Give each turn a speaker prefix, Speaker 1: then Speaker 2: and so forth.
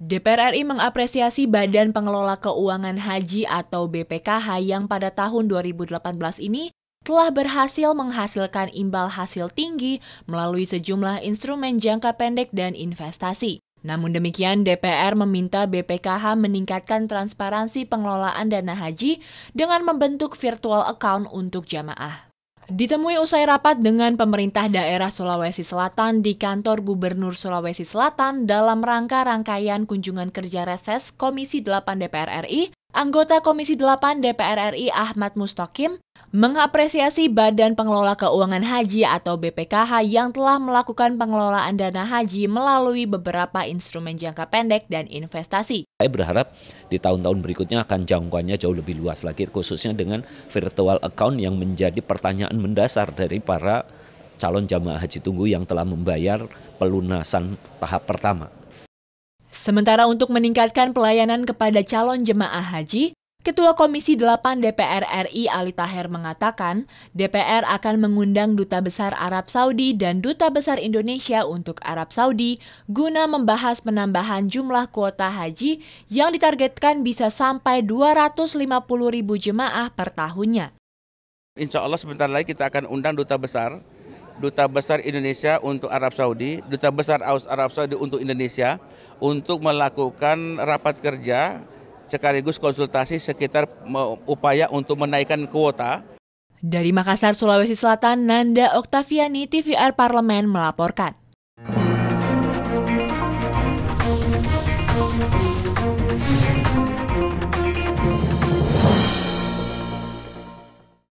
Speaker 1: DPR RI mengapresiasi Badan Pengelola Keuangan Haji atau BPKH yang pada tahun 2018 ini telah berhasil menghasilkan imbal hasil tinggi melalui sejumlah instrumen jangka pendek dan investasi. Namun demikian, DPR meminta BPKH meningkatkan transparansi pengelolaan dana haji dengan membentuk virtual account untuk jamaah. Ditemui usai rapat dengan pemerintah daerah Sulawesi Selatan di kantor Gubernur Sulawesi Selatan dalam rangka rangkaian kunjungan kerja reses Komisi 8 DPR RI, Anggota Komisi 8 DPR RI Ahmad Mustokim mengapresiasi Badan Pengelola Keuangan Haji atau BPKH yang telah melakukan pengelolaan dana haji melalui beberapa instrumen jangka pendek dan investasi.
Speaker 2: Saya berharap di tahun-tahun berikutnya akan jangkauannya jauh lebih luas lagi khususnya dengan virtual account yang menjadi pertanyaan mendasar dari para calon jamaah haji tunggu yang telah membayar pelunasan tahap pertama.
Speaker 1: Sementara untuk meningkatkan pelayanan kepada calon jemaah haji, Ketua Komisi 8 DPR RI Ali Taher mengatakan, DPR akan mengundang Duta Besar Arab Saudi dan Duta Besar Indonesia untuk Arab Saudi guna membahas penambahan jumlah kuota haji yang ditargetkan bisa sampai 250 ribu jemaah per tahunnya.
Speaker 3: Insya Allah sebentar lagi kita akan undang Duta Besar Duta Besar Indonesia untuk Arab Saudi, Duta Besar Arab Saudi untuk Indonesia untuk melakukan rapat kerja sekaligus konsultasi sekitar upaya untuk menaikkan kuota.
Speaker 1: Dari Makassar, Sulawesi Selatan, Nanda Oktaviani, TVR Parlemen melaporkan.